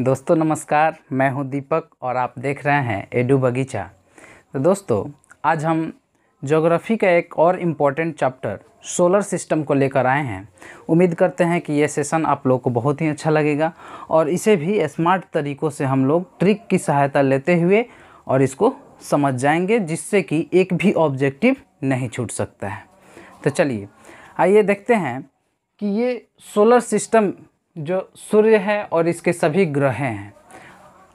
दोस्तों नमस्कार मैं हूं दीपक और आप देख रहे हैं एडू बगीचा तो दोस्तों आज हम जोग्राफ़ी का एक और इम्पॉर्टेंट चैप्टर सोलर सिस्टम को लेकर आए हैं उम्मीद करते हैं कि यह सेशन आप लोग को बहुत ही अच्छा लगेगा और इसे भी स्मार्ट तरीक़ों से हम लोग ट्रिक की सहायता लेते हुए और इसको समझ जाएंगे जिससे कि एक भी ऑब्जेक्टिव नहीं छूट सकता है तो चलिए आइए देखते हैं कि ये सोलर सिस्टम जो सूर्य है और इसके सभी ग्रह हैं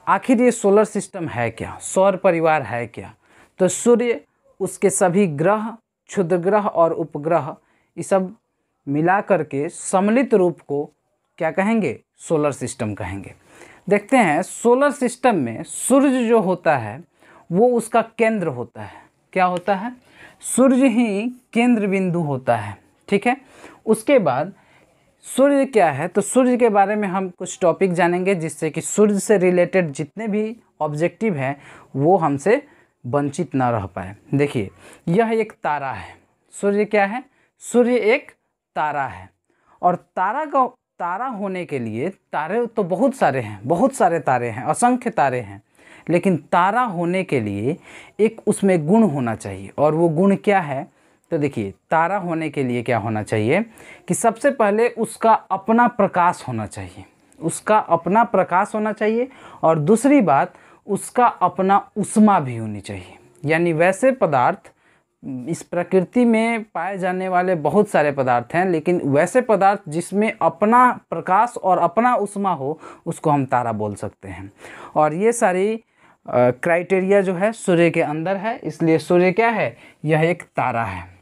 आखिर ये सोलर सिस्टम है क्या सौर परिवार है क्या तो सूर्य उसके सभी ग्रह क्षुद्र ग्रह और उपग्रह ये सब मिला करके सम्मिलित रूप को क्या कहेंगे सोलर सिस्टम कहेंगे देखते हैं सोलर सिस्टम में सूर्य जो होता है वो उसका केंद्र होता है क्या होता है सूर्य ही केंद्र बिंदु होता है ठीक है उसके बाद सूर्य क्या है तो सूर्य के बारे में हम कुछ टॉपिक जानेंगे जिससे कि सूर्य से रिलेटेड जितने भी ऑब्जेक्टिव हैं वो हमसे वंचित ना रह पाए देखिए यह एक तारा है सूर्य क्या है सूर्य एक तारा है और तारा का तारा होने के लिए तारे तो बहुत सारे हैं बहुत सारे तारे हैं असंख्य तारे हैं लेकिन तारा होने के लिए एक उसमें गुण होना चाहिए और वो गुण क्या है तो देखिए तारा होने के लिए क्या होना चाहिए कि सबसे पहले उसका अपना प्रकाश होना चाहिए उसका अपना प्रकाश होना चाहिए और दूसरी बात उसका अपना उष्मा भी होनी चाहिए यानी वैसे पदार्थ इस प्रकृति में पाए जाने वाले बहुत सारे पदार्थ हैं लेकिन वैसे पदार्थ जिसमें अपना प्रकाश और अपना उष्मा हो उसको हम तारा बोल सकते हैं और ये सारी क्राइटेरिया जो है सूर्य के अंदर है इसलिए सूर्य क्या है यह एक तारा है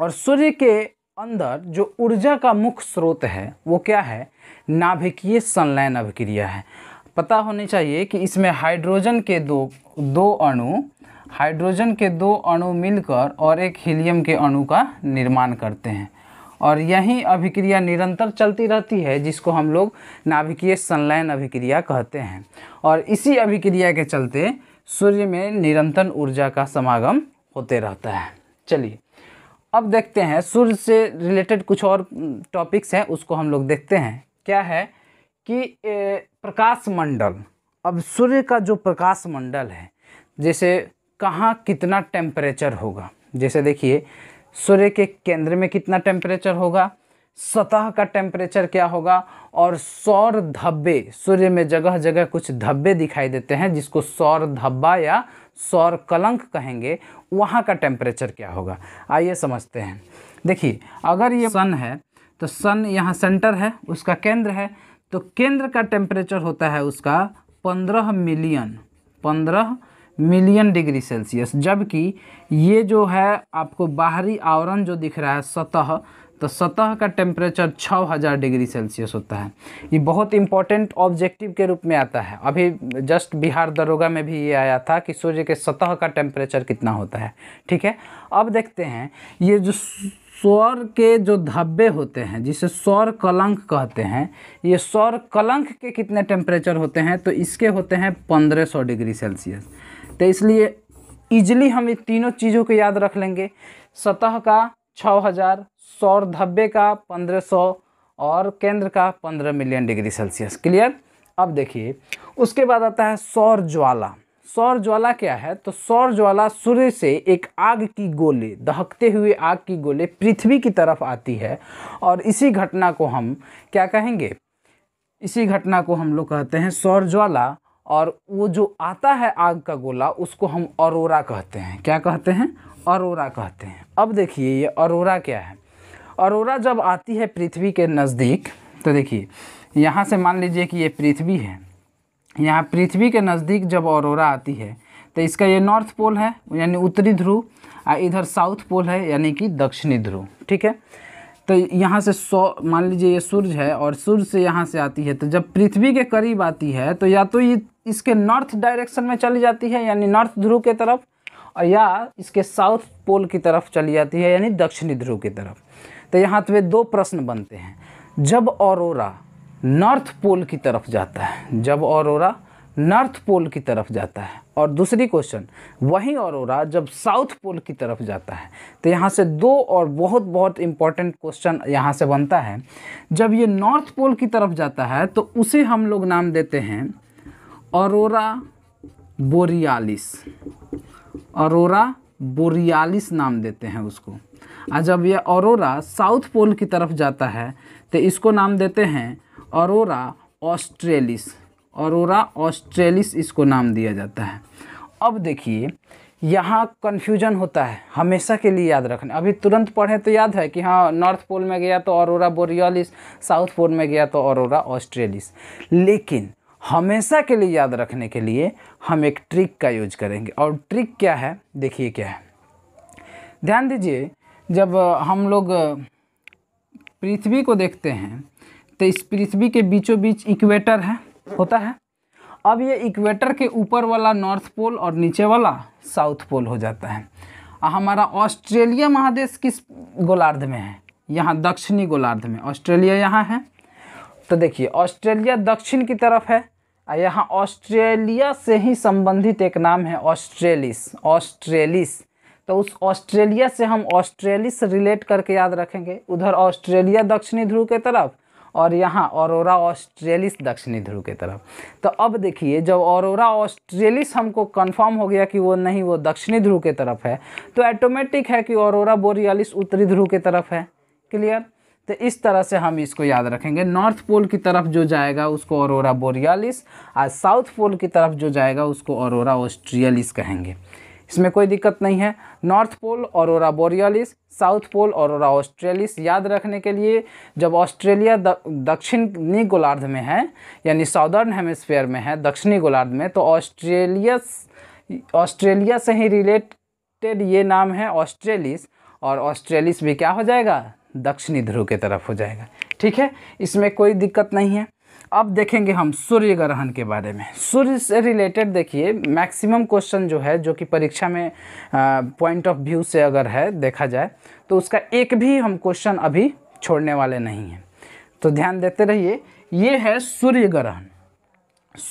और सूर्य के अंदर जो ऊर्जा का मुख्य स्रोत है वो क्या है नाभिकीय संलयन अभिक्रिया है पता होनी चाहिए कि इसमें हाइड्रोजन के दो दो अणु हाइड्रोजन के दो अणु मिलकर और एक हीलियम के अणु का निर्माण करते हैं और यही अभिक्रिया निरंतर चलती रहती है जिसको हम लोग नाभिकीय संलयन अभिक्रिया कहते हैं और इसी अभिक्रिया के चलते सूर्य में निरंतर ऊर्जा का समागम होते रहता है चलिए अब देखते हैं सूर्य से रिलेटेड कुछ और टॉपिक्स हैं उसको हम लोग देखते हैं क्या है कि प्रकाश मंडल अब सूर्य का जो प्रकाश मंडल है जैसे कहाँ कितना टेम्परेचर होगा जैसे देखिए सूर्य के केंद्र में कितना टेम्परेचर होगा सतह का टेम्परेचर क्या होगा और सौर धब्बे सूर्य में जगह जगह कुछ धब्बे दिखाई देते हैं जिसको सौर धब्बा या सौर कलंक कहेंगे वहाँ का टेम्परेचर क्या होगा आइए समझते हैं देखिए अगर ये सन है तो सन यहाँ सेंटर है उसका केंद्र है तो केंद्र का टेम्परेचर होता है उसका पंद्रह मिलियन पंद्रह मिलियन डिग्री सेल्सियस जबकि ये जो है आपको बाहरी आवरण जो दिख रहा है सतह तो सतह का टेम्परेचर 6000 डिग्री सेल्सियस होता है ये बहुत इंपॉर्टेंट ऑब्जेक्टिव के रूप में आता है अभी जस्ट बिहार दरोगा में भी ये आया था कि सूर्य के सतह का टेम्परेचर कितना होता है ठीक है अब देखते हैं ये जो सौर के जो धब्बे होते हैं जिसे सौर कलंक कहते हैं ये सौर कलंक के कितने टेम्परेचर होते हैं तो इसके होते हैं सौ डिग्री सेल्सियस सकते हैं इसलिए ईजिली हम इन तीनों चीज़ों को याद रख लेंगे सतह का छः हज़ार सौर धब्बे का पंद्रह सौ और केंद्र का पंद्रह मिलियन डिग्री सेल्सियस क्लियर अब देखिए उसके बाद आता है सौर ज्वाला सौर ज्वाला क्या है तो सौर ज्वाला सूर्य से एक आग की गोले दहकते हुए आग की गोले पृथ्वी की तरफ आती है और इसी घटना को हम क्या कहेंगे इसी घटना को हम लोग कहते हैं सौर ज्वाला और वो जो आता है आग का गोला उसको हम अरोरा कहते हैं क्या कहते हैं अरोरा कहते हैं अब देखिए ये अरोरा क्या है अरोरा जब आती है पृथ्वी के नज़दीक तो देखिए यहाँ से मान लीजिए कि ये पृथ्वी है यहाँ पृथ्वी के नज़दीक जब अरोरा आती है तो इसका ये नॉर्थ पोल है यानी उत्तरी ध्रुव और इधर साउथ पोल है यानी कि दक्षिणी ध्रुव ठीक है तो यहाँ से सौ मान लीजिए ये सूर्य है और सूर्य से यहाँ से आती है तो जब पृथ्वी के करीब आती है तो या तो ये इसके नॉर्थ डायरेक्शन में चली जाती है यानी नॉर्थ ध्रुव के तरफ और या इसके साउथ पोल की तरफ चली जाती है यानी दक्षिणी ध्रुव की तरफ तो यहाँ पे तो दो प्रश्न बनते हैं जब औरोरा नॉर्थ पोल की तरफ जाता है जब औरोरा नॉर्थ पोल की तरफ जाता है और दूसरी क्वेश्चन वही औरोरा जब साउथ पोल की तरफ जाता है तो यहाँ से दो और बहुत बहुत इम्पॉर्टेंट क्वेश्चन यहाँ से बनता है जब ये नॉर्थ पोल की तरफ जाता है तो उसे हम लोग नाम देते हैं औरोरा बोरियालिस औरोरा बोरियालिस नाम देते हैं उसको और जब ये औरोरा साउथ पोल की तरफ जाता है तो इसको नाम देते हैं औरोरा ऑस्ट्रेलिस अरोरा ऑस्ट्रेलिस इसको नाम दिया जाता है अब देखिए यहाँ कन्फ्यूजन होता है हमेशा के लिए याद रखना अभी तुरंत पढ़ें तो याद है कि हाँ नॉर्थ पोल में गया तो अरोरा बोरियलिस साउथ पोल में गया तो अरोरा ऑस्ट्रेलिस लेकिन हमेशा के लिए याद रखने के लिए हम एक ट्रिक का यूज करेंगे और ट्रिक क्या है देखिए क्या है ध्यान दीजिए जब हम लोग पृथ्वी को देखते हैं तो इस पृथ्वी के बीचों बीच इक्वेटर है होता है अब ये इक्वेटर के ऊपर वाला नॉर्थ पोल और नीचे वाला साउथ पोल हो जाता है हमारा ऑस्ट्रेलिया महादेश किस गोलार्ध में है यहाँ दक्षिणी गोलार्ध में ऑस्ट्रेलिया यहाँ है तो देखिए ऑस्ट्रेलिया दक्षिण की तरफ है यहाँ ऑस्ट्रेलिया से ही संबंधित एक नाम है ऑस्ट्रेलिस ऑस्ट्रेलिस तो उस ऑस्ट्रेलिया से हम ऑस्ट्रेलिस रिलेट करके याद रखेंगे उधर ऑस्ट्रेलिया दक्षिणी ध्रुव के तरफ और यहाँ औरोरा ऑस्ट्रेलिस दक्षिणी ध्रुव की तरफ तो अब देखिए जब औरोरा ऑस्ट्रेलिस हमको कंफर्म हो गया कि वो नहीं वो दक्षिणी ध्रुव की तरफ है तो ऐटोमेटिक है कि औरोरा बोरियालिस उत्तरी ध्रुव की तरफ है क्लियर तो इस तरह से हम इसको याद रखेंगे नॉर्थ पोल की तरफ जो जाएगा उसको औरोरा बोरियालिस और साउथ पोल की तरफ जो जाएगा उसको औरोरा ऑस्ट्रियलिस कहेंगे इसमें कोई दिक्कत नहीं है north pole aurora borealis south pole aurora australis याद रखने के लिए जब ऑस्ट्रेलिया दक्षिणी गोलार्ध में है यानी साउदर्न हेमस्फेयर में है दक्षिणी गोलार्ध में तो ऑस्ट्रेलिया ऑस्ट्रेलिया से ही रिलेटेड ये नाम है ऑस्ट्रेलिस और ऑस्ट्रेलिस भी क्या हो जाएगा दक्षिणी ध्रुव की तरफ हो जाएगा ठीक है इसमें कोई दिक्कत नहीं है अब देखेंगे हम सूर्य ग्रहण के बारे में सूर्य से रिलेटेड देखिए मैक्सिमम क्वेश्चन जो है जो कि परीक्षा में पॉइंट ऑफ व्यू से अगर है देखा जाए तो उसका एक भी हम क्वेश्चन अभी छोड़ने वाले नहीं हैं तो ध्यान देते रहिए ये है सूर्य ग्रहण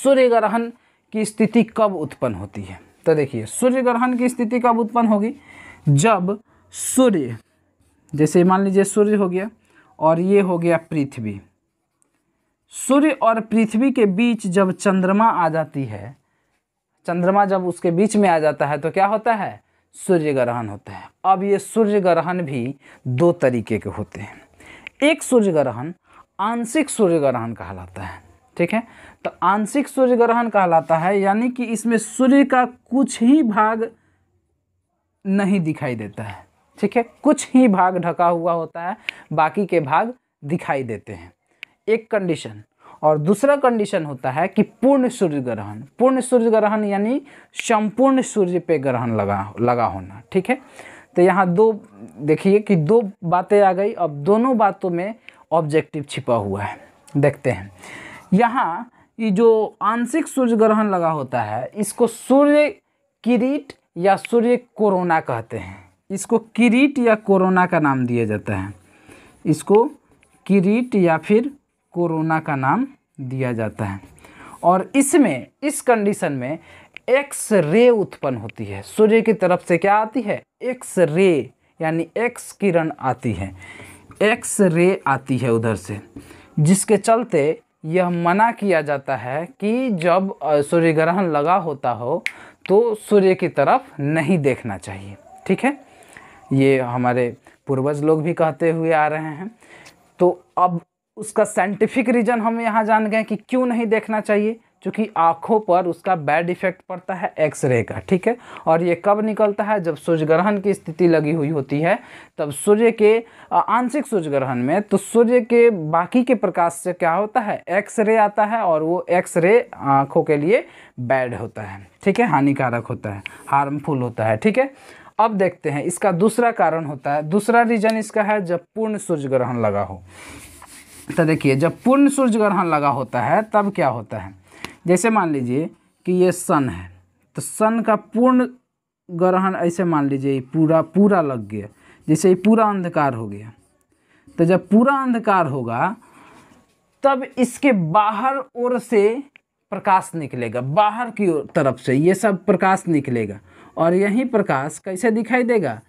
सूर्य ग्रहण की स्थिति कब उत्पन्न होती है तो देखिए सूर्य ग्रहण की स्थिति कब उत्पन्न होगी जब सूर्य जैसे मान लीजिए सूर्य हो गया और ये हो गया पृथ्वी सूर्य और पृथ्वी के बीच जब चंद्रमा आ जाती है चंद्रमा जब उसके बीच में आ जाता है तो क्या होता है सूर्य ग्रहण होता है अब ये सूर्य ग्रहण भी दो तरीके के होते हैं एक सूर्य ग्रहण आंशिक सूर्य ग्रहण कहलाता है ठीक है तो आंशिक सूर्य ग्रहण कहलाता है यानी कि इसमें सूर्य का कुछ ही भाग नहीं दिखाई देता है ठीक है कुछ ही भाग ढका हुआ होता है बाकी के भाग दिखाई देते हैं एक कंडीशन और दूसरा कंडीशन होता है कि पूर्ण सूर्य ग्रहण पूर्ण सूर्य ग्रहण यानी संपूर्ण सूर्य पे ग्रहण लगा लगा होना ठीक है तो यहाँ दो देखिए कि दो बातें आ गई अब दोनों बातों में ऑब्जेक्टिव छिपा हुआ है देखते हैं यहाँ ये जो आंशिक सूर्य ग्रहण लगा होता है इसको सूर्य किरीट या सूर्य कोरोना कहते हैं इसको किरीट या कोरोना का नाम दिया जाता है इसको किरीट या फिर कोरोना का नाम दिया जाता है और इसमें इस कंडीशन में एक्स रे उत्पन्न होती है सूर्य की तरफ से क्या आती है एक्स रे यानी एक्स किरण आती है एक्स रे आती है उधर से जिसके चलते यह मना किया जाता है कि जब सूर्य ग्रहण लगा होता हो तो सूर्य की तरफ नहीं देखना चाहिए ठीक है ये हमारे पूर्वज लोग भी कहते हुए आ रहे हैं तो अब उसका साइंटिफिक रीज़न हम यहाँ जान गए कि क्यों नहीं देखना चाहिए क्योंकि आँखों पर उसका बैड इफेक्ट पड़ता है एक्सरे का ठीक है और ये कब निकलता है जब सूर्य ग्रहण की स्थिति लगी हुई होती है तब सूर्य के आंशिक सूर्य ग्रहण में तो सूर्य के बाकी के प्रकाश से क्या होता है एक्सरे आता है और वो एक्सरे आँखों के लिए बैड होता है ठीक है हानिकारक होता है हार्मफुल होता है ठीक है अब देखते हैं इसका दूसरा कारण होता है दूसरा रीजन इसका है जब पूर्ण सूर्य ग्रहण लगा हो तो देखिए जब पूर्ण सूर्य ग्रहण लगा होता है तब क्या होता है जैसे मान लीजिए कि ये सन है तो सन का पूर्ण ग्रहण ऐसे मान लीजिए पूरा पूरा लग गया जैसे ये पूरा अंधकार हो गया तो जब पूरा अंधकार होगा तब इसके बाहर ओर से प्रकाश निकलेगा बाहर की तरफ से ये सब प्रकाश निकलेगा और यही प्रकाश कैसे दिखाई देगा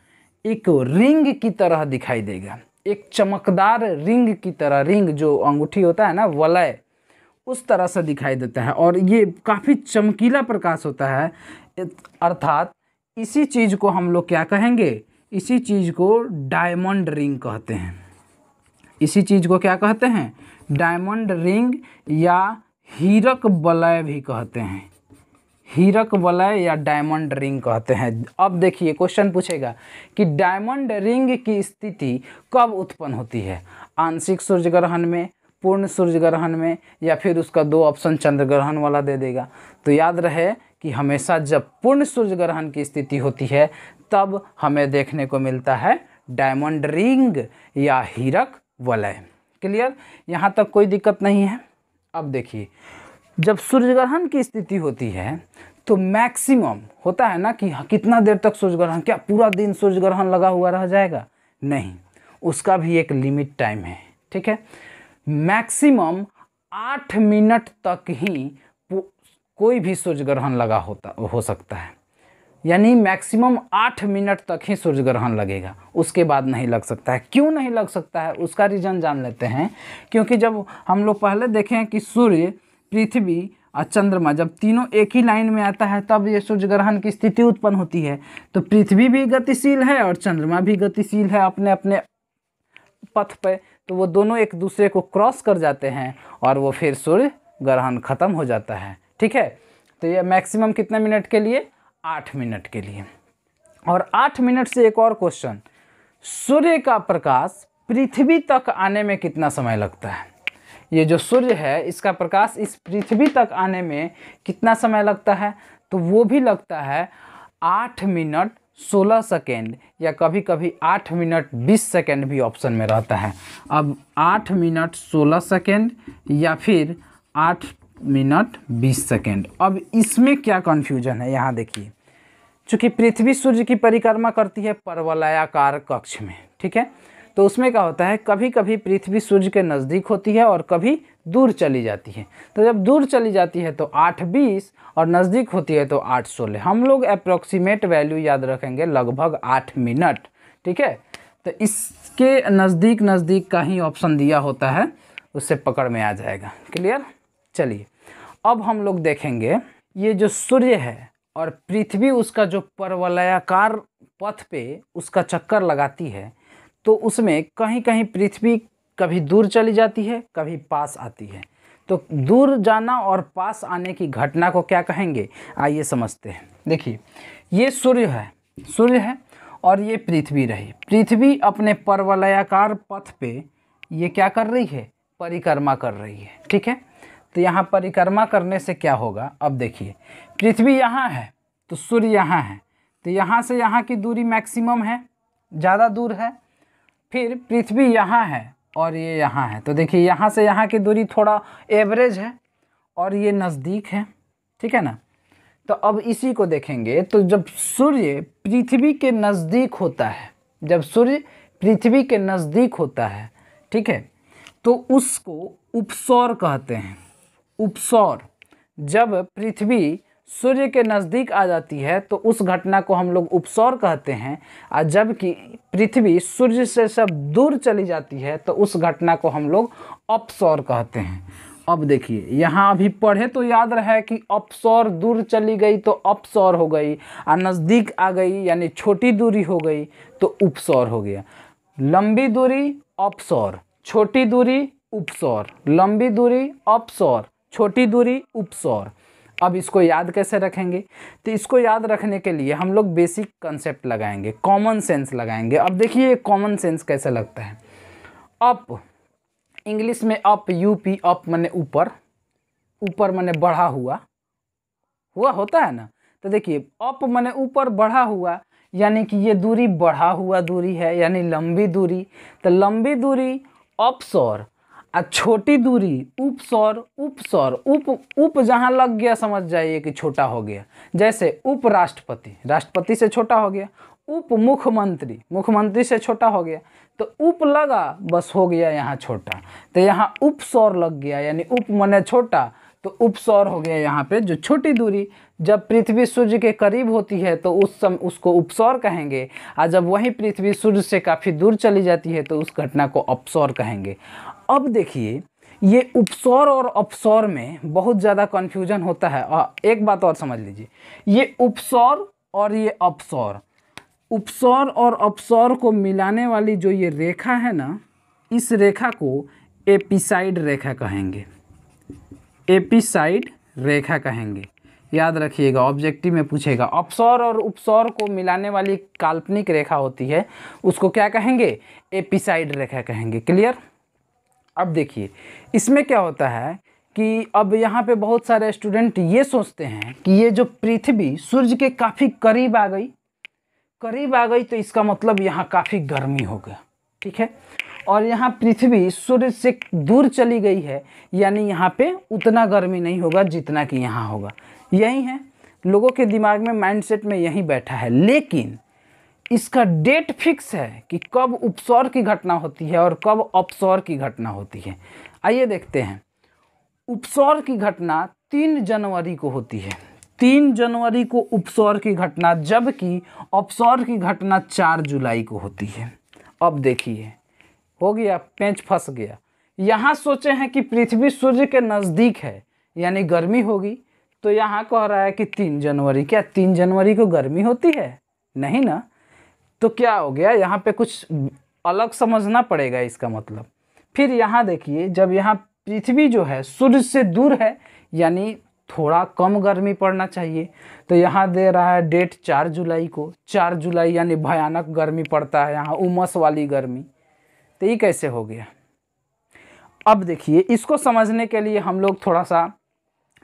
एक रिंग की तरह दिखाई देगा एक चमकदार रिंग की तरह रिंग जो अंगूठी होता है ना वलय उस तरह से दिखाई देता है और ये काफ़ी चमकीला प्रकाश होता है अर्थात इसी चीज़ को हम लोग क्या कहेंगे इसी चीज़ को डायमंड रिंग कहते हैं इसी चीज़ को क्या कहते हैं डायमंड रिंग या हीरक वलय भी कहते हैं हीरक वलय या डायमंड रिंग कहते हैं अब देखिए क्वेश्चन पूछेगा कि डायमंड रिंग की स्थिति कब उत्पन्न होती है आंशिक सूर्य ग्रहण में पूर्ण सूर्य ग्रहण में या फिर उसका दो ऑप्शन चंद्र ग्रहण वाला दे देगा तो याद रहे कि हमेशा जब पूर्ण सूर्य ग्रहण की स्थिति होती है तब हमें देखने को मिलता है डायमंड रिंग या हीरक वलय क्लियर यहाँ तक कोई दिक्कत नहीं है अब देखिए जब सूर्य ग्रहण की स्थिति होती है तो मैक्सिमम होता है ना कि हाँ, कितना देर तक सूर्य ग्रहण क्या पूरा दिन सूर्य ग्रहण लगा हुआ रह जाएगा नहीं उसका भी एक लिमिट टाइम है ठीक है मैक्सिमम आठ मिनट तक ही कोई भी सूर्य ग्रहण लगा होता हो सकता है यानी मैक्सिमम आठ मिनट तक ही सूर्य ग्रहण लगेगा उसके बाद नहीं लग सकता है क्यों नहीं लग सकता है उसका रीज़न जान लेते हैं क्योंकि जब हम लोग पहले देखें कि सूर्य पृथ्वी और चंद्रमा जब तीनों एक ही लाइन में आता है तब ये सूर्य ग्रहण की स्थिति उत्पन्न होती है तो पृथ्वी भी गतिशील है और चंद्रमा भी गतिशील है अपने अपने पथ पर तो वो दोनों एक दूसरे को क्रॉस कर जाते हैं और वो फिर सूर्य ग्रहण खत्म हो जाता है ठीक है तो ये मैक्सिमम कितने मिनट के लिए आठ मिनट के लिए और आठ मिनट से एक और क्वेश्चन सूर्य का प्रकाश पृथ्वी तक आने में कितना समय लगता है ये जो सूर्य है इसका प्रकाश इस पृथ्वी तक आने में कितना समय लगता है तो वो भी लगता है आठ मिनट सोलह सेकेंड या कभी कभी आठ मिनट बीस सेकेंड भी ऑप्शन में रहता है अब आठ मिनट सोलह सेकेंड या फिर आठ मिनट बीस सेकेंड अब इसमें क्या कन्फ्यूजन है यहाँ देखिए चूँकि पृथ्वी सूर्य की परिक्रमा करती है परवलयाकार कक्ष में ठीक है तो उसमें क्या होता है कभी कभी पृथ्वी सूर्य के नज़दीक होती है और कभी दूर चली जाती है तो जब दूर चली जाती है तो आठ बीस और नज़दीक होती है तो आठ सोलह हम लोग अप्रोक्सीमेट वैल्यू याद रखेंगे लगभग आठ मिनट ठीक है तो इसके नज़दीक नज़दीक का ही ऑप्शन दिया होता है उससे पकड़ में आ जाएगा क्लियर चलिए अब हम लोग देखेंगे ये जो सूर्य है और पृथ्वी उसका जो परवलयाकार पथ पे उसका चक्कर लगाती है तो उसमें कहीं कहीं पृथ्वी कभी दूर चली जाती है कभी पास आती है तो दूर जाना और पास आने की घटना को क्या कहेंगे आइए समझते हैं देखिए ये सूर्य है सूर्य है और ये पृथ्वी रही पृथ्वी अपने परवलयाकार पथ पे ये क्या कर रही है परिक्रमा कर रही है ठीक है तो यहाँ परिक्रमा करने से क्या होगा अब देखिए पृथ्वी यहाँ है तो सूर्य यहाँ है तो यहाँ से यहाँ की दूरी मैक्सिमम है ज़्यादा दूर है फिर पृथ्वी यहाँ है और ये यहाँ है तो देखिए यहाँ से यहाँ की दूरी थोड़ा एवरेज है और ये नज़दीक है ठीक है ना तो अब इसी को देखेंगे तो जब सूर्य पृथ्वी के नज़दीक होता है जब सूर्य पृथ्वी के नज़दीक होता है ठीक है तो उसको उपसौर कहते हैं उपसौर जब पृथ्वी सूर्य के नज़दीक आ जाती है तो उस घटना को हम लोग उपसौर कहते हैं और जबकि पृथ्वी सूर्य से सब दूर चली जाती है तो उस घटना को हम लोग अपसौर कहते हैं अब देखिए यहाँ अभी पढ़े तो याद रहे कि अपसौर दूर चली गई तो अपसौर हो गई और नज़दीक आ गई यानी छोटी दूरी हो गई तो उपसौर हो गया लंबी दूरी अपसौर छोटी दूरी उपसौर लंबी दूरी अपसौर छोटी दूरी उपसौर अब इसको याद कैसे रखेंगे तो इसको याद रखने के लिए हम लोग बेसिक कंसेप्ट लगाएंगे कॉमन सेंस लगाएंगे अब देखिए कॉमन सेंस कैसे लगता है अप इंग्लिश में अप यू पी अप मैंने ऊपर ऊपर मैंने बढ़ा हुआ हुआ होता है ना तो देखिए अप मैंने ऊपर बढ़ा हुआ यानी कि ये दूरी बढ़ा हुआ दूरी है यानी लंबी दूरी तो लंबी दूरी अपसोर आ छोटी दूरी उप सौर उप सौर उप उप जहाँ लग गया समझ जाइए कि छोटा हो गया जैसे उपराष्ट्रपति राष्ट्रपति से छोटा हो गया उप मुख्यमंत्री मुख्यमंत्री से छोटा हो गया तो उप लगा बस हो गया यहाँ छोटा तो यहाँ उप सौर लग गया यानी उप मने छोटा तो उप सौर हो गया यहाँ पे जो छोटी दूरी जब पृथ्वी सूर्य के करीब होती है तो उस समय उसको उपसौर कहेंगे और जब वही पृथ्वी सूर्य से काफ़ी दूर चली जाती है तो उस घटना को अपसौर कहेंगे अब देखिए ये उपसौर और अपसौर में बहुत ज़्यादा कन्फ्यूजन होता है आ, एक बात और समझ लीजिए ये उपसौर और ये अपसौर उपसौर और अपसौर को मिलाने वाली जो ये रेखा है ना इस रेखा को एपिसाइड रेखा कहेंगे एपिसाइड रेखा कहेंगे याद रखिएगा ऑब्जेक्टिव में पूछेगा अपसौर और उपसौर को मिलाने वाली काल्पनिक रेखा होती है उसको क्या कहेंगे एपिसाइड रेखा कहेंगे क्लियर अब देखिए इसमें क्या होता है कि अब यहाँ पे बहुत सारे स्टूडेंट ये सोचते हैं कि ये जो पृथ्वी सूर्य के काफ़ी करीब आ गई करीब आ गई तो इसका मतलब यहाँ काफ़ी गर्मी हो गया ठीक है और यहाँ पृथ्वी सूर्य से दूर चली गई है यानी यहाँ पे उतना गर्मी नहीं होगा जितना कि यहाँ होगा यही है लोगों के दिमाग में माइंडसेट में यही बैठा है लेकिन इसका डेट फिक्स है कि कब उपसौर की घटना होती है और कब अपसौर की घटना होती है आइए देखते हैं उपसौर की घटना तीन जनवरी को होती है तीन जनवरी को उपसौर की घटना जबकि अपसौर की घटना चार जुलाई को होती है अब देखिए हो गया पेंच फंस गया यहाँ सोचे हैं कि पृथ्वी सूर्य के नज़दीक है यानी गर्मी होगी तो यहाँ कह रहा है कि तीन जनवरी क्या तीन जनवरी को गर्मी होती है नहीं ना तो क्या हो गया यहाँ पे कुछ अलग समझना पड़ेगा इसका मतलब फिर यहाँ देखिए जब यहाँ पृथ्वी जो है सूर्य से दूर है यानी थोड़ा कम गर्मी पड़ना चाहिए तो यहाँ दे रहा है डेट चार जुलाई को चार जुलाई यानी भयानक गर्मी पड़ता है यहाँ उमस वाली गर्मी तो ये कैसे हो गया अब देखिए इसको समझने के लिए हम लोग थोड़ा सा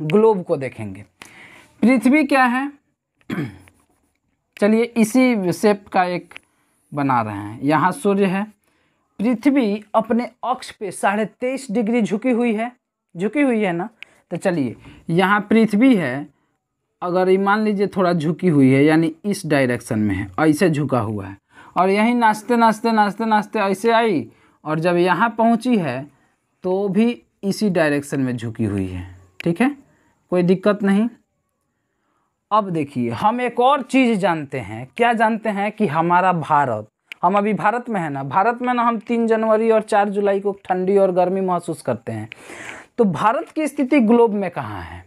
ग्लोब को देखेंगे पृथ्वी क्या है चलिए इसी शेप का एक बना रहे हैं यहाँ सूर्य है पृथ्वी अपने अक्ष पे साढ़े तेईस डिग्री झुकी हुई है झुकी हुई है ना तो चलिए यहाँ पृथ्वी है अगर ये मान लीजिए थोड़ा झुकी हुई है यानी इस डायरेक्शन में है ऐसे झुका हुआ है और यहीं नाचते नाचते नाचते नाचते ऐसे आई और जब यहाँ पहुँची है तो भी इसी डायरेक्शन में झुकी हुई है ठीक है कोई दिक्कत नहीं अब देखिए हम एक और चीज़ जानते हैं क्या जानते हैं कि हमारा भारत हम अभी भारत में है ना भारत में ना हम तीन जनवरी और चार जुलाई को ठंडी और गर्मी महसूस करते हैं तो भारत की स्थिति ग्लोब में कहाँ है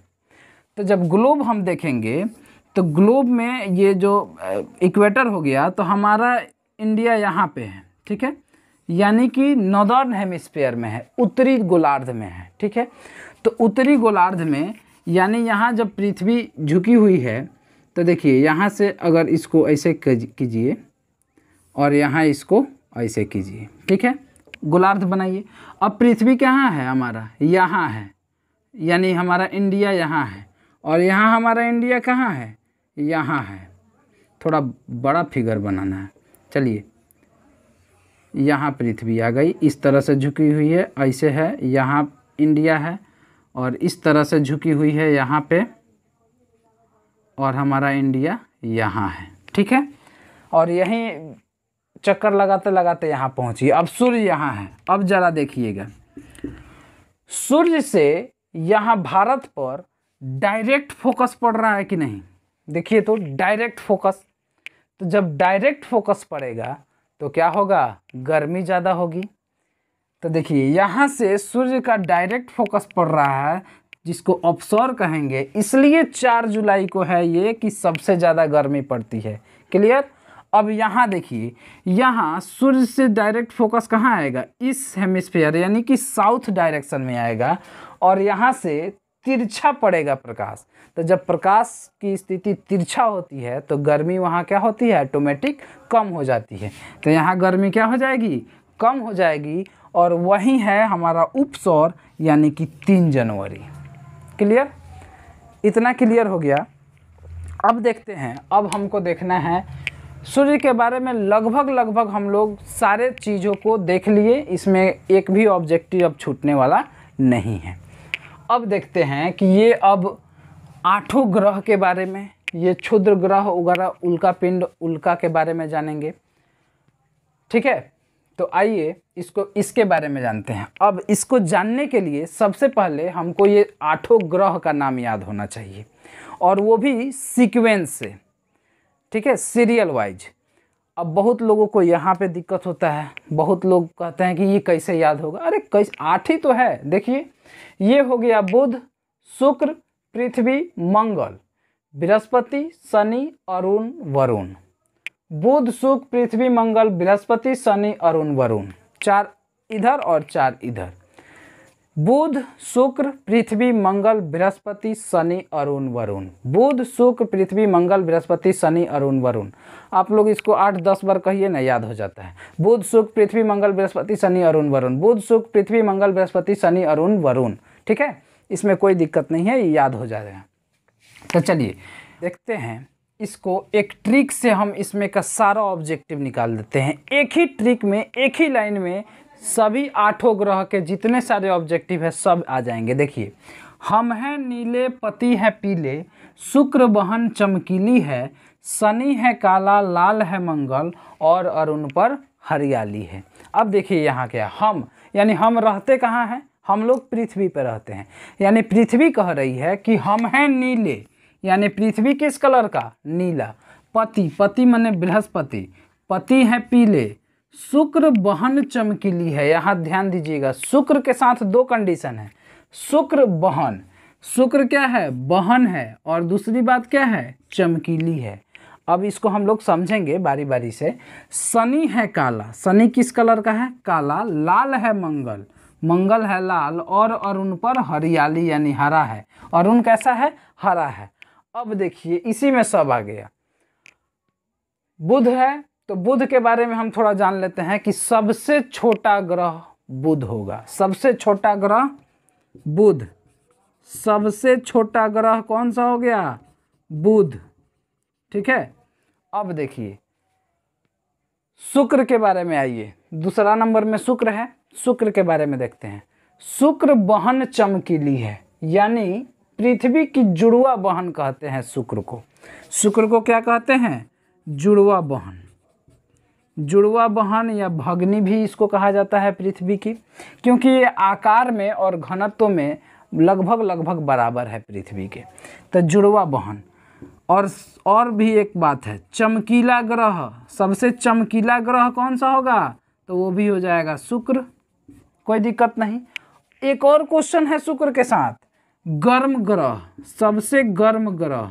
तो जब ग्लोब हम देखेंगे तो ग्लोब में ये जो इक्वेटर हो गया तो हमारा इंडिया यहाँ पे है ठीक है यानी कि नॉर्दर्न हेमिस्फेयर में है उत्तरी गोलार्ध में है ठीक है तो उत्तरी गोलार्ध में यानी यहाँ जब पृथ्वी झुकी हुई है तो देखिए यहाँ से अगर इसको ऐसे कीजिए और यहाँ इसको ऐसे कीजिए ठीक है गोलार्ध बनाइए अब पृथ्वी कहाँ है हमारा यहाँ है यानी हमारा इंडिया यहाँ है और यहाँ हमारा इंडिया कहाँ है यहाँ है थोड़ा बड़ा फिगर बनाना है चलिए यहाँ पृथ्वी आ गई इस तरह से झुकी हुई है ऐसे है यहाँ इंडिया है और इस तरह से झुकी हुई है यहाँ पे और हमारा इंडिया यहाँ है ठीक है और यहीं चक्कर लगाते लगाते यहाँ पहुँची अब सूर्य यहाँ है अब ज़रा देखिएगा सूर्य से यहाँ भारत पर डायरेक्ट फोकस पड़ रहा है कि नहीं देखिए तो डायरेक्ट फोकस तो जब डायरेक्ट फोकस पड़ेगा तो क्या होगा गर्मी ज़्यादा होगी तो देखिए यहाँ से सूर्य का डायरेक्ट फोकस पड़ रहा है जिसको ऑप्सोर कहेंगे इसलिए चार जुलाई को है ये कि सबसे ज़्यादा गर्मी पड़ती है क्लियर अब यहाँ देखिए यहाँ सूर्य से डायरेक्ट फोकस कहाँ आएगा इस हेमिस्फेयर यानी कि साउथ डायरेक्शन में आएगा और यहाँ से तिरछा पड़ेगा प्रकाश तो जब प्रकाश की स्थिति तिरछा होती है तो गर्मी वहाँ क्या होती है ऑटोमेटिक कम हो जाती है तो यहाँ गर्मी क्या हो जाएगी कम हो जाएगी और वही है हमारा उपसौर यानी कि तीन जनवरी क्लियर इतना क्लियर हो गया अब देखते हैं अब हमको देखना है सूर्य के बारे में लगभग लगभग हम लोग सारे चीज़ों को देख लिए इसमें एक भी ऑब्जेक्टिव अब छूटने वाला नहीं है अब देखते हैं कि ये अब आठों ग्रह के बारे में ये क्षुद्र ग्रह वगैरह उल्का पिंड उल्का के बारे में जानेंगे ठीक है तो आइए इसको इसके बारे में जानते हैं अब इसको जानने के लिए सबसे पहले हमको ये आठों ग्रह का नाम याद होना चाहिए और वो भी सीक्वेंस से ठीक है सीरियल वाइज अब बहुत लोगों को यहाँ पे दिक्कत होता है बहुत लोग कहते हैं कि ये कैसे याद होगा अरे कैसे आठ ही तो है देखिए ये हो गया बुध शुक्र पृथ्वी मंगल बृहस्पति शनि अरुण वरुण बुध सुख पृथ्वी मंगल बृहस्पति शनि अरुण वरुण चार इधर और चार इधर बुध शुक्र पृथ्वी मंगल बृहस्पति शनि अरुण वरुण बुध शुक्र पृथ्वी मंगल बृहस्पति शनि अरुण वरुण आप लोग इसको आठ दस बार कहिए ना याद हो जाता है बुध शुक्र पृथ्वी मंगल बृहस्पति शनि अरुण वरुण बुध शुक्र पृथ्वी मंगल बृहस्पति शनि अरुण वरुण ठीक है इसमें कोई दिक्कत नहीं है याद हो जाएगा तो चलिए देखते हैं इसको एक ट्रिक से हम इसमें का सारा ऑब्जेक्टिव निकाल देते हैं एक ही ट्रिक में एक ही लाइन में सभी आठों ग्रह के जितने सारे ऑब्जेक्टिव है सब आ जाएंगे देखिए हम हैं नीले पति है पीले शुक्र बहन चमकीली है शनि है काला लाल है मंगल और अरुण पर हरियाली है अब देखिए यहाँ क्या हम यानी हम रहते कहाँ हैं हम लोग पृथ्वी पर रहते हैं यानी पृथ्वी कह रही है कि हम हैं नीले यानी पृथ्वी किस कलर का नीला पति पति माने बृहस्पति पति है पीले शुक्र बहन चमकीली है यहाँ ध्यान दीजिएगा शुक्र के साथ दो कंडीशन है शुक्र बहन शुक्र क्या है बहन है और दूसरी बात क्या है चमकीली है अब इसको हम लोग समझेंगे बारी बारी से शनि है काला शनि किस कलर का है काला लाल है मंगल मंगल है लाल और अरुण पर हरियाली यानी हरा है अरुण कैसा है हरा है अब देखिए इसी में सब आ गया बुध है तो बुध के बारे में हम थोड़ा जान लेते हैं कि सबसे छोटा ग्रह बुध होगा सबसे छोटा ग्रह बुध सबसे छोटा ग्रह कौन सा हो गया बुध ठीक है अब देखिए शुक्र के बारे में आइए दूसरा नंबर में शुक्र है शुक्र के बारे में देखते हैं शुक्र बहन चमकीली है यानी पृथ्वी की जुड़वा बहन कहते हैं शुक्र को शुक्र को क्या कहते हैं जुड़वा बहन जुड़वा बहन या भगनी भी इसको कहा जाता है पृथ्वी की क्योंकि ये आकार में और घनत्व में लगभग लगभग बराबर है पृथ्वी के तो जुड़वा बहन और और भी एक बात है चमकीला ग्रह सबसे चमकीला ग्रह कौन सा होगा तो वो भी हो जाएगा शुक्र कोई दिक्कत नहीं एक और क्वेश्चन है शुक्र के साथ गर्म ग्रह सबसे गर्म ग्रह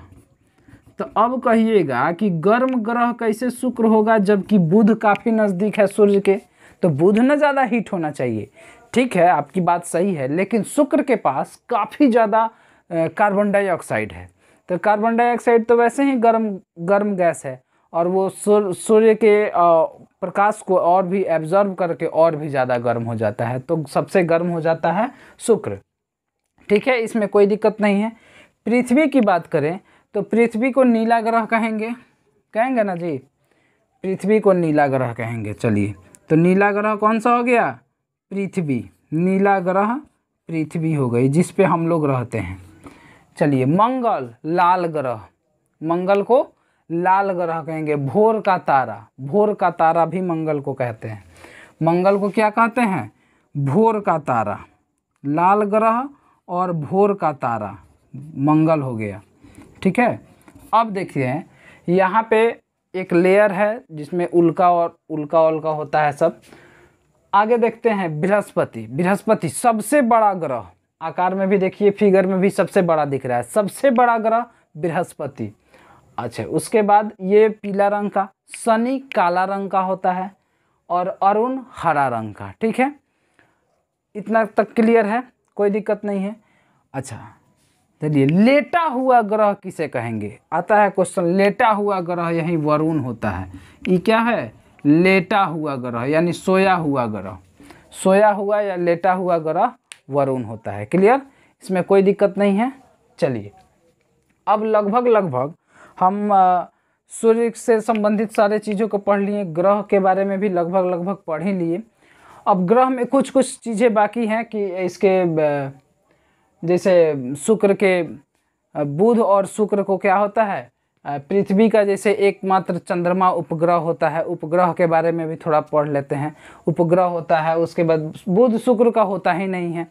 तो अब कहिएगा कि गर्म ग्रह कैसे शुक्र होगा जबकि बुध काफ़ी नज़दीक है सूर्य के तो बुध ना ज़्यादा हीट होना चाहिए ठीक है आपकी बात सही है लेकिन शुक्र के पास काफ़ी ज़्यादा कार्बन डाइऑक्साइड है तो कार्बन डाइऑक्साइड तो वैसे ही गर्म गर्म गैस है और वो सूर्य के प्रकाश को और भी एब्जर्व करके और भी ज़्यादा गर्म हो जाता है तो सबसे गर्म हो जाता है शुक्र ठीक है इसमें कोई दिक्कत नहीं है पृथ्वी की बात करें तो पृथ्वी को नीला ग्रह कहेंगे कहेंगे ना जी पृथ्वी को नीला ग्रह कहेंगे चलिए तो नीला ग्रह कौन सा हो गया पृथ्वी नीला ग्रह पृथ्वी हो गई जिस पे हम लोग रहते हैं चलिए मंगल लाल ग्रह मंगल को लाल ग्रह कहेंगे भोर का तारा भोर का तारा भी मंगल को कहते हैं मंगल को क्या कहते हैं भोर का तारा लाल ग्रह और भोर का तारा मंगल हो गया ठीक है अब देखिए यहाँ पे एक लेयर है जिसमें उल्का और उल्का उल्का होता है सब आगे देखते हैं बृहस्पति बृहस्पति सबसे बड़ा ग्रह आकार में भी देखिए फिगर में भी सबसे बड़ा दिख रहा है सबसे बड़ा ग्रह बृहस्पति अच्छा उसके बाद ये पीला रंग का शनि काला रंग का होता है और अरुण हरा रंग का ठीक है इतना तक क्लियर है कोई दिक्कत नहीं है अच्छा चलिए लेटा हुआ ग्रह किसे कहेंगे आता है क्वेश्चन लेटा हुआ ग्रह यही वरुण होता है ये क्या है लेटा हुआ ग्रह यानी सोया हुआ ग्रह सोया हुआ या लेटा हुआ ग्रह वरुण होता है क्लियर इसमें कोई दिक्कत नहीं है चलिए अब लगभग लगभग हम सूर्य से संबंधित सारे चीज़ों को पढ़ लिए ग्रह के बारे में भी लगभग लगभग पढ़ ही लिए अब ग्रह में कुछ कुछ चीज़ें बाकी हैं कि इसके जैसे शुक्र के बुध और शुक्र को क्या होता है पृथ्वी का जैसे एकमात्र चंद्रमा उपग्रह होता है उपग्रह के बारे में भी थोड़ा पढ़ लेते हैं उपग्रह होता है उसके बाद बुध शुक्र का होता ही नहीं है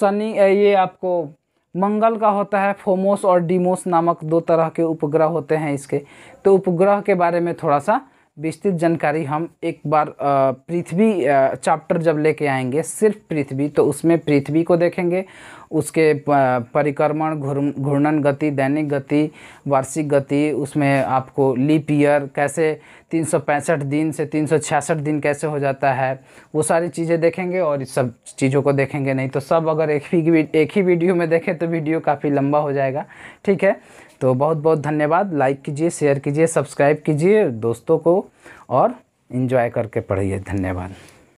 शनि ये आपको मंगल का होता है फोमोस और डीमोस नामक दो तरह के उपग्रह होते हैं इसके तो उपग्रह के बारे में थोड़ा सा विस्तृत जानकारी हम एक बार पृथ्वी चैप्टर जब लेके आएंगे सिर्फ पृथ्वी तो उसमें पृथ्वी को देखेंगे उसके परिक्रमण घूर्णन गति दैनिक गति वार्षिक गति उसमें आपको लीप ईयर कैसे 365 दिन से 366 दिन कैसे हो जाता है वो सारी चीज़ें देखेंगे और इस सब चीज़ों को देखेंगे नहीं तो सब अगर एक ही एक ही वीडियो में देखें तो वीडियो काफ़ी लंबा हो जाएगा ठीक है तो बहुत बहुत धन्यवाद लाइक कीजिए शेयर कीजिए सब्सक्राइब कीजिए दोस्तों को और इन्जॉय करके पढ़िए धन्यवाद